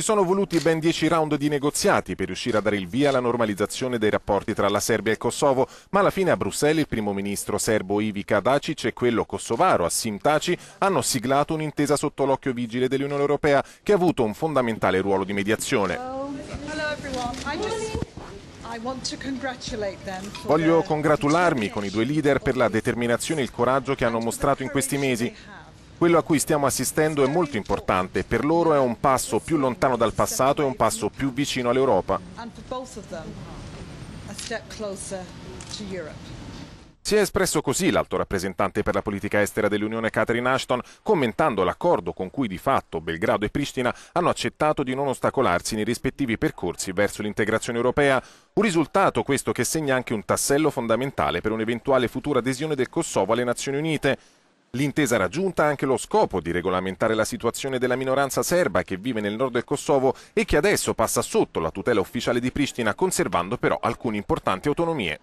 Ci sono voluti ben dieci round di negoziati per riuscire a dare il via alla normalizzazione dei rapporti tra la Serbia e il Kosovo, ma alla fine a Bruxelles il primo ministro serbo Ivica Dacic e quello kosovaro Assim Taci hanno siglato un'intesa sotto l'occhio vigile dell'Unione Europea che ha avuto un fondamentale ruolo di mediazione. Voglio congratularmi con i due leader per la determinazione e il coraggio che hanno mostrato in questi mesi. Quello a cui stiamo assistendo è molto importante, per loro è un passo più lontano dal passato e un passo più vicino all'Europa. Si è espresso così l'alto rappresentante per la politica estera dell'Unione Catherine Ashton, commentando l'accordo con cui di fatto Belgrado e Pristina hanno accettato di non ostacolarsi nei rispettivi percorsi verso l'integrazione europea, un risultato questo che segna anche un tassello fondamentale per un'eventuale futura adesione del Kosovo alle Nazioni Unite. L'intesa raggiunta ha anche lo scopo di regolamentare la situazione della minoranza serba che vive nel nord del Kosovo e che adesso passa sotto la tutela ufficiale di Pristina, conservando però alcune importanti autonomie.